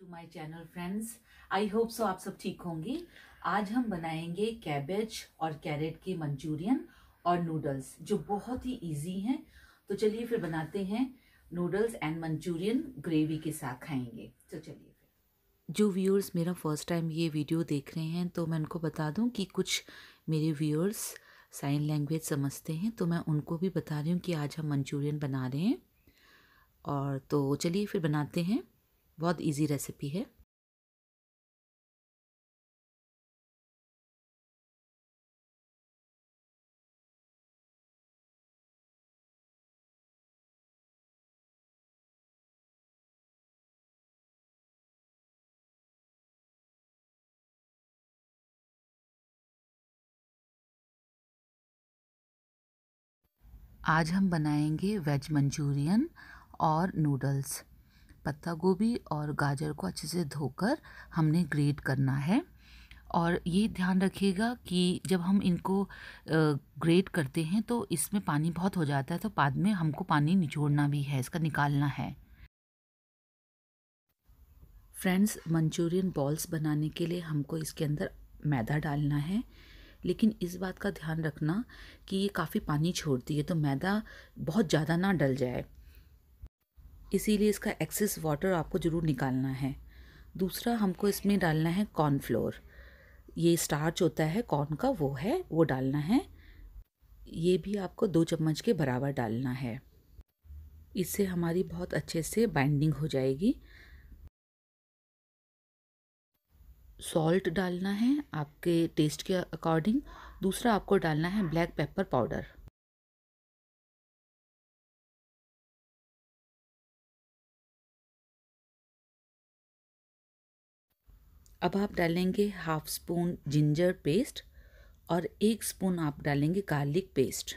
to my channel friends I hope so आप सब ठीक होंगे आज हम बनाएंगे कैबेज और कैरेट के मंचूरियन और नूडल्स जो बहुत ही इजी हैं तो चलिए फिर बनाते हैं नूडल्स एंड मंचूरियन ग्रेवी के साथ खाएंगे तो चलिए जो व्यूअर्स मेरा फर्स्ट टाइम ये वीडियो देख रहे हैं तो मैं उनको बता दूं कि कुछ मेरे व्यूअर्स साइन लैंग्वेज समझते हैं तो मैं उनको भी बता रही हूँ कि आज हम मंचूरियन बना रहे हैं और तो चलिए फिर बनाते हैं बहुत इजी रेसिपी है आज हम बनाएंगे वेज मंचूरियन और नूडल्स पत्ता गोभी और गाजर को अच्छे से धोकर हमने ग्रेट करना है और ये ध्यान रखिएगा कि जब हम इनको ग्रेट करते हैं तो इसमें पानी बहुत हो जाता है तो बाद में हमको पानी निचोड़ना भी है इसका निकालना है फ्रेंड्स मंचूरियन बॉल्स बनाने के लिए हमको इसके अंदर मैदा डालना है लेकिन इस बात का ध्यान रखना कि ये काफ़ी पानी छोड़ती है तो मैदा बहुत ज़्यादा ना डल जाए इसीलिए इसका एक्सेस वाटर आपको ज़रूर निकालना है दूसरा हमको इसमें डालना है कॉर्नफ्लोर ये स्टार्च होता है कॉर्न का वो है वो डालना है ये भी आपको दो चम्मच के बराबर डालना है इससे हमारी बहुत अच्छे से बाइंडिंग हो जाएगी सॉल्ट डालना है आपके टेस्ट के अकॉर्डिंग दूसरा आपको डालना है ब्लैक पेपर पाउडर अब आप डालेंगे हाफ स्पून जिंजर पेस्ट और एक स्पून आप डालेंगे गार्लिक पेस्ट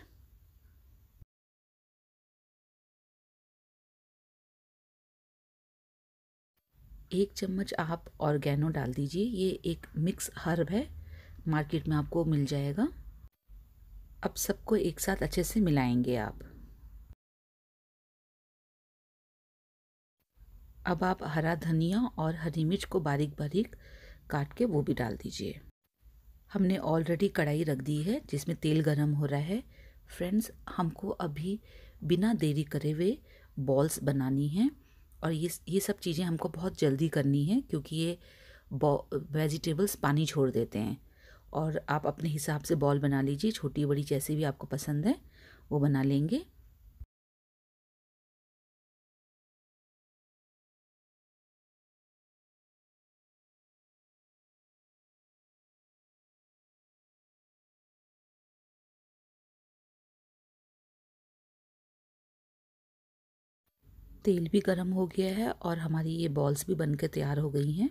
एक चम्मच आप ऑर्गेनो डाल दीजिए ये एक मिक्स हर्ब है मार्केट में आपको मिल जाएगा अब सबको एक साथ अच्छे से मिलाएंगे आप अब आप हरा धनिया और हरी मिर्च को बारीक बारीक काट के वो भी डाल दीजिए हमने ऑलरेडी कढ़ाई रख दी है जिसमें तेल गरम हो रहा है फ्रेंड्स हमको अभी बिना देरी करे हुए बॉल्स बनानी हैं और ये ये सब चीज़ें हमको बहुत जल्दी करनी है क्योंकि ये वेजिटेबल्स पानी छोड़ देते हैं और आप अपने हिसाब से बॉल बना लीजिए छोटी बड़ी जैसी भी आपको पसंद है वो बना लेंगे तेल भी गर्म हो गया है और हमारी ये बॉल्स भी बनके तैयार हो गई हैं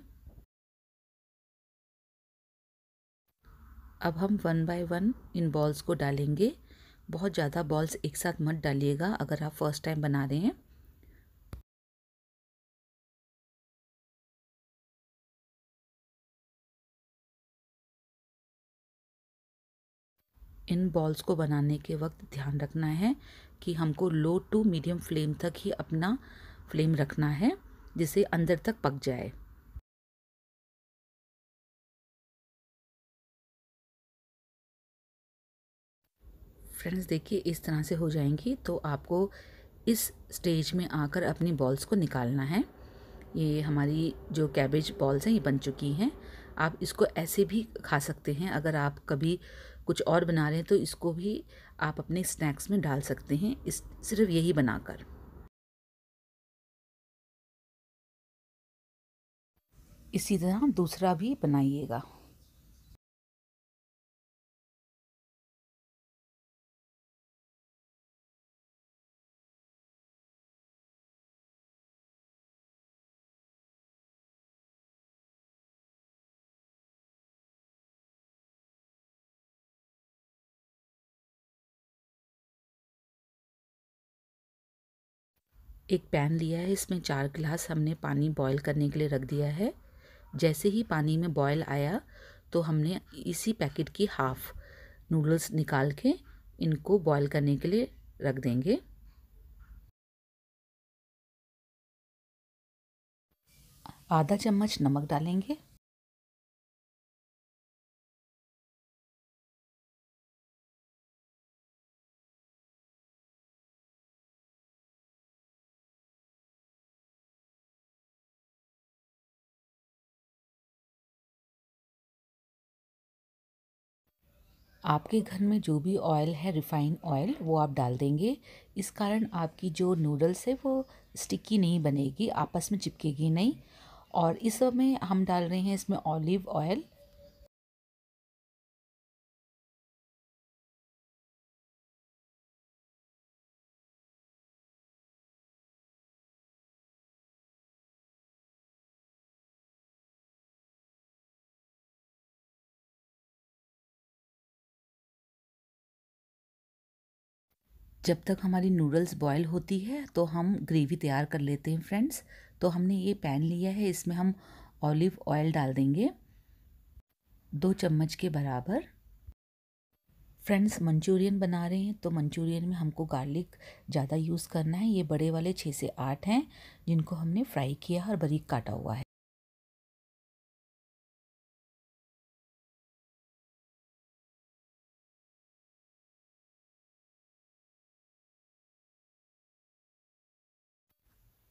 अब हम वन बाय वन इन बॉल्स को डालेंगे बहुत ज़्यादा बॉल्स एक साथ मत डालिएगा अगर आप फर्स्ट टाइम बना रहे हैं इन बॉल्स को बनाने के वक्त ध्यान रखना है कि हमको लो टू मीडियम फ्लेम तक ही अपना फ्लेम रखना है जिसे अंदर तक पक जाए फ्रेंड्स देखिए इस तरह से हो जाएंगी तो आपको इस स्टेज में आकर अपनी बॉल्स को निकालना है ये हमारी जो कैबेज बॉल्स हैं ये बन चुकी हैं आप इसको ऐसे भी खा सकते हैं अगर आप कभी कुछ और बना रहे हैं तो इसको भी आप अपने स्नैक्स में डाल सकते हैं इस सिर्फ यही बनाकर इसी तरह दूसरा भी बनाइएगा एक पैन लिया है इसमें चार गिलास हमने पानी बॉयल करने के लिए रख दिया है जैसे ही पानी में बॉयल आया तो हमने इसी पैकेट की हाफ़ नूडल्स निकाल के इनको बॉयल करने के लिए रख देंगे आधा चम्मच नमक डालेंगे आपके घर में जो भी ऑयल है रिफाइन ऑयल वो आप डाल देंगे इस कारण आपकी जो नूडल्स है वो स्टिकी नहीं बनेगी आपस में चिपकेगी नहीं और इस समय हम डाल रहे हैं इसमें ऑलिव ऑयल जब तक हमारी नूडल्स बॉयल होती है तो हम ग्रेवी तैयार कर लेते हैं फ्रेंड्स तो हमने ये पैन लिया है इसमें हम ऑलिव ऑयल डाल देंगे दो चम्मच के बराबर फ्रेंड्स मंचूरियन बना रहे हैं तो मंचूरियन में हमको गार्लिक ज़्यादा यूज़ करना है ये बड़े वाले छः से आठ हैं जिनको हमने फ्राई किया और बरीक काटा हुआ है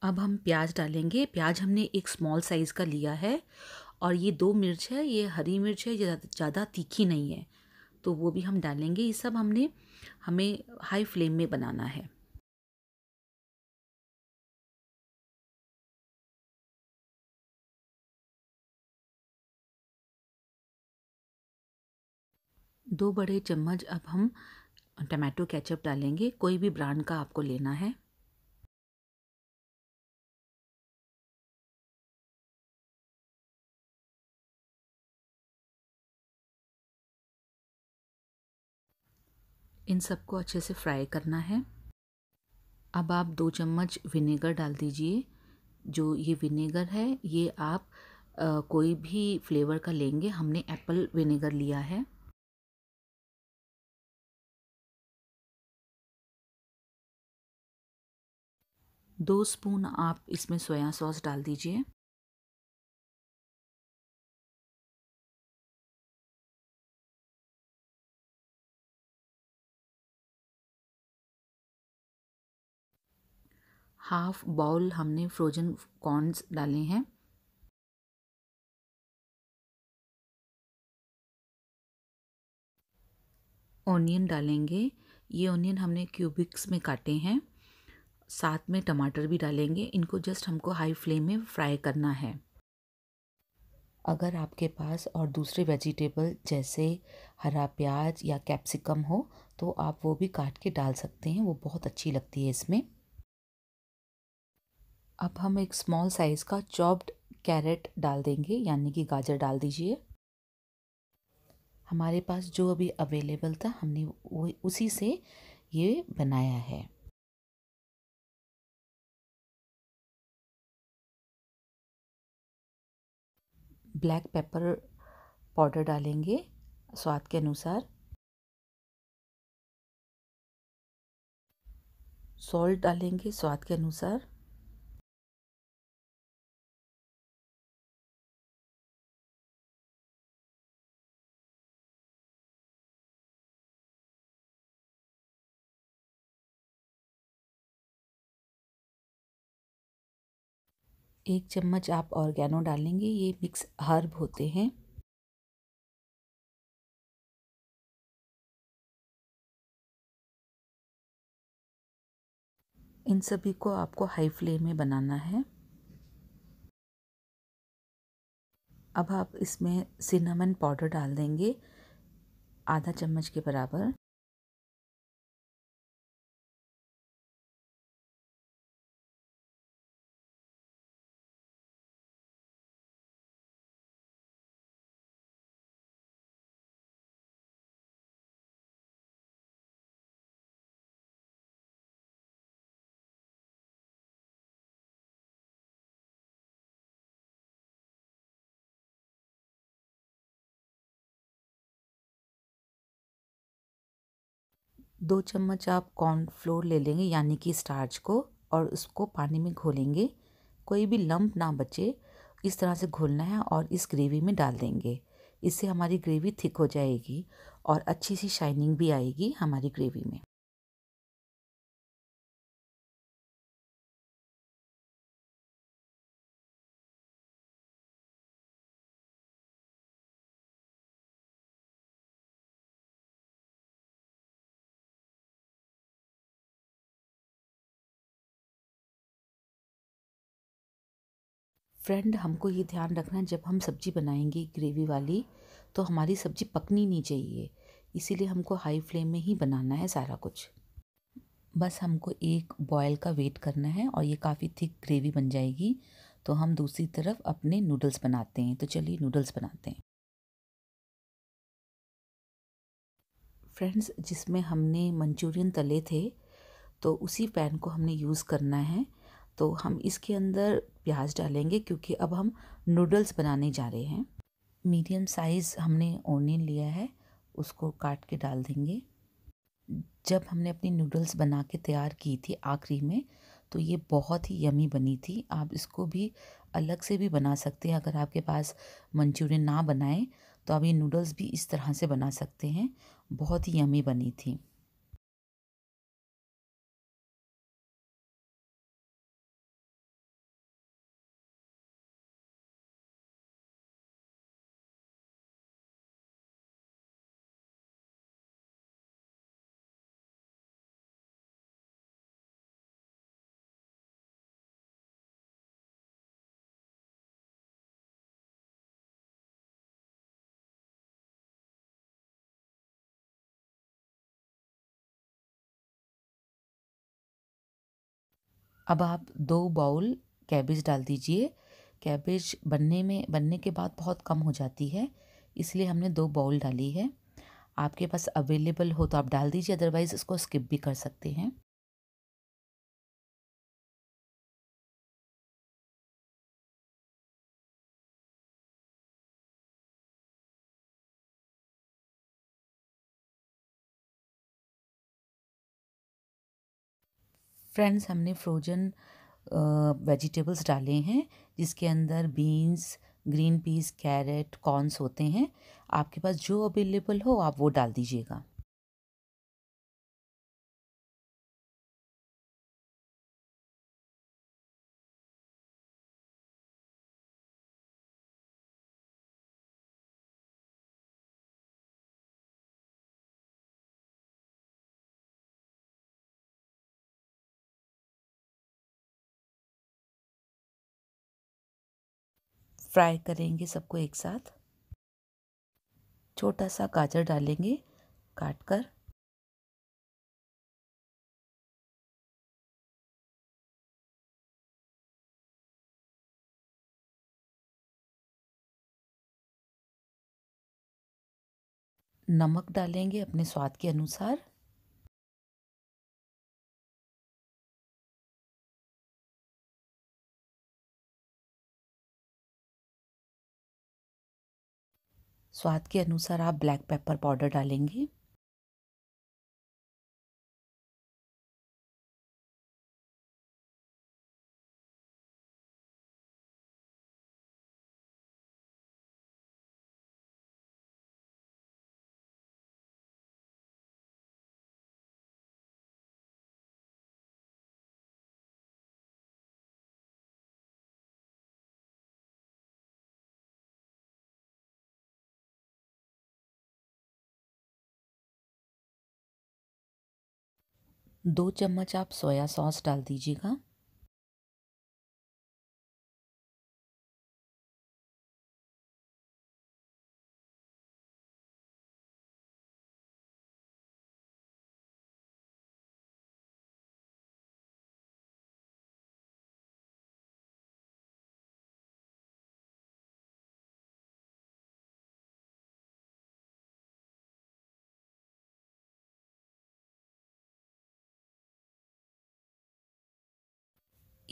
अब हम प्याज डालेंगे प्याज हमने एक स्मॉल साइज़ का लिया है और ये दो मिर्च है ये हरी मिर्च है ये ज़्यादा तीखी नहीं है तो वो भी हम डालेंगे ये सब हमने हमें हाई फ्लेम में बनाना है दो बड़े चम्मच अब हम टमाटो केचप डालेंगे कोई भी ब्रांड का आपको लेना है इन सबको अच्छे से फ्राई करना है अब आप दो चम्मच विनेगर डाल दीजिए जो ये विनेगर है ये आप आ, कोई भी फ्लेवर का लेंगे हमने एप्पल विनेगर लिया है दो स्पून आप इसमें सोया सॉस डाल दीजिए हाफ बाउल हमने फ्रोजन कॉर्नस डाले हैं ऑनियन डालेंगे ये ऑनियन हमने क्यूबिक्स में काटे हैं साथ में टमाटर भी डालेंगे इनको जस्ट हमको हाई फ्लेम में फ्राई करना है अगर आपके पास और दूसरे वेजिटेबल जैसे हरा प्याज या कैप्सिकम हो तो आप वो भी काट के डाल सकते हैं वो बहुत अच्छी लगती है इसमें अब हम एक स्मॉल साइज़ का चॉप्ड कैरेट डाल देंगे यानी कि गाजर डाल दीजिए हमारे पास जो अभी अवेलेबल था हमने वो उसी से ये बनाया है ब्लैक पेपर पाउडर डालेंगे स्वाद के अनुसार सॉल्ट डालेंगे स्वाद के अनुसार एक चम्मच आप ऑर्गेनो डालेंगे ये मिक्स हर्ब होते हैं इन सभी को आपको हाई फ्लेम में बनाना है अब आप इसमें सिनेमन पाउडर डाल देंगे आधा चम्मच के बराबर दो चम्मच आप कॉर्न फ्लोर ले लेंगे यानी कि स्टार्च को और उसको पानी में घोलेंगे कोई भी लंप ना बचे इस तरह से घोलना है और इस ग्रेवी में डाल देंगे इससे हमारी ग्रेवी थिक हो जाएगी और अच्छी सी शाइनिंग भी आएगी हमारी ग्रेवी में फ्रेंड हमको ये ध्यान रखना जब हम सब्ज़ी बनाएंगे ग्रेवी वाली तो हमारी सब्ज़ी पकनी नहीं चाहिए इसीलिए हमको हाई फ्लेम में ही बनाना है सारा कुछ बस हमको एक बॉयल का वेट करना है और ये काफ़ी थिक ग्रेवी बन जाएगी तो हम दूसरी तरफ अपने नूडल्स बनाते हैं तो चलिए नूडल्स बनाते हैं फ्रेंड्स जिसमें हमने मंचूरियन तले थे तो उसी पैन को हमने यूज़ करना है तो हम इसके अंदर प्याज डालेंगे क्योंकि अब हम नूडल्स बनाने जा रहे हैं मीडियम साइज़ हमने ओनियन लिया है उसको काट के डाल देंगे जब हमने अपनी नूडल्स बना के तैयार की थी आखिरी में तो ये बहुत ही यमी बनी थी आप इसको भी अलग से भी बना सकते हैं अगर आपके पास मंचूरियन ना बनाएं तो आप ये नूडल्स भी इस तरह से बना सकते हैं बहुत ही यमी बनी थी अब आप दो बाउल कैबेज डाल दीजिए कैबेज बनने में बनने के बाद बहुत कम हो जाती है इसलिए हमने दो बाउल डाली है आपके पास अवेलेबल हो तो आप डाल दीजिए अदरवाइज़ इसको स्किप भी कर सकते हैं फ्रेंड्स हमने फ्रोजन वेजिटेबल्स डाले हैं जिसके अंदर beans green peas carrot corns होते हैं आपके पास जो अवेलेबल हो आप वो डाल दीजिएगा फ्राई करेंगे सबको एक साथ छोटा सा गाजर डालेंगे काट कर नमक डालेंगे अपने स्वाद के अनुसार स्वाद के अनुसार आप ब्लैक पेपर पाउडर डालेंगे दो चम्मच आप सोया सॉस डाल दीजिएगा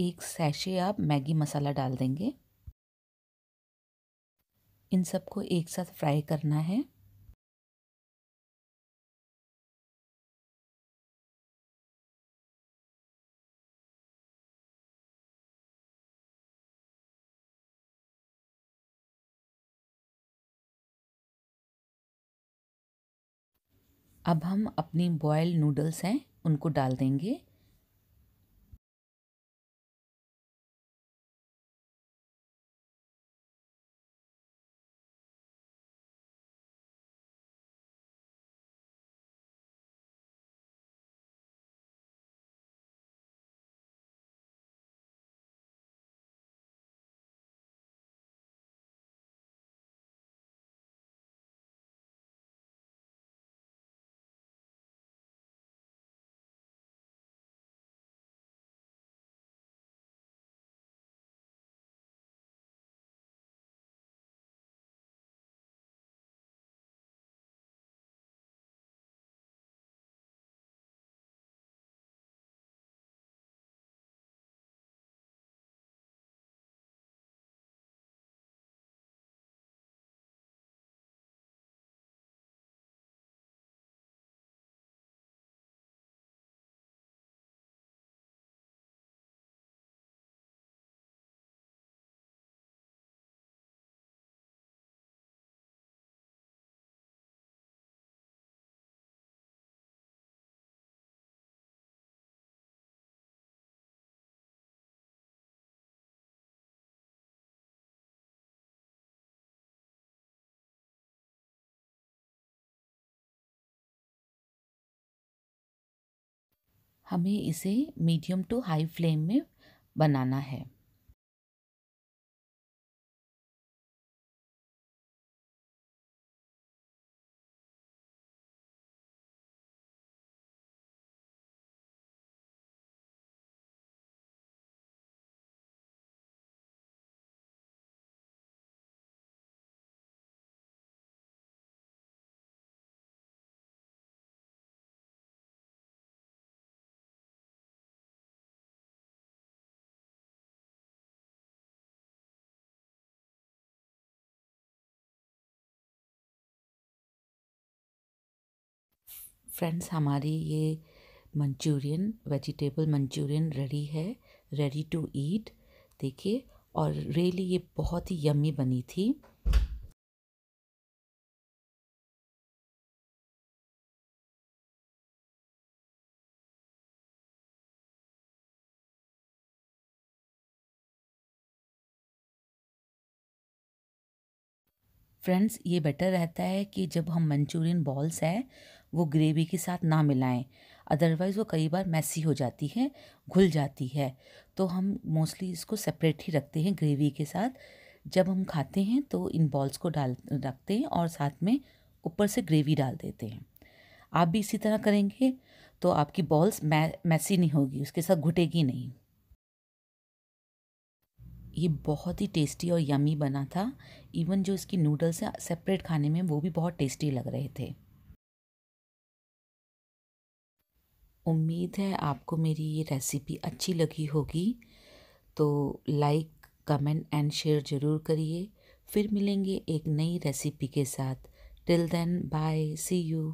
एक सैशे आप मैगी मसाला डाल देंगे इन सबको एक साथ फ्राई करना है अब हम अपनी बॉयल नूडल्स हैं उनको डाल देंगे हमें इसे मीडियम टू हाई फ्लेम में बनाना है फ्रेंड्स हमारी ये मंचूरियन वेजिटेबल मंचूरियन रेडी है रेडी टू ईट देखिए और रियली ये बहुत ही यम्मी बनी थी फ्रेंड्स ये बेटर रहता है कि जब हम मंचूरियन बॉल्स हैं वो ग्रेवी के साथ ना मिलाएं अदरवाइज़ वो कई बार मैसी हो जाती है घुल जाती है तो हम मोस्टली इसको सेपरेट ही रखते हैं ग्रेवी के साथ जब हम खाते हैं तो इन बॉल्स को डाल रखते हैं और साथ में ऊपर से ग्रेवी डाल देते हैं आप भी इसी तरह करेंगे तो आपकी बॉल्स मै मैसी नहीं होगी उसके साथ घुटेगी नहीं ये बहुत ही टेस्टी और यमी बना था इवन जो इसकी नूडल्स हैं सेपरेट खाने में वो भी बहुत टेस्टी लग रहे थे उम्मीद है आपको मेरी ये रेसिपी अच्छी लगी होगी तो लाइक कमेंट एंड शेयर ज़रूर करिए फिर मिलेंगे एक नई रेसिपी के साथ till then bye see you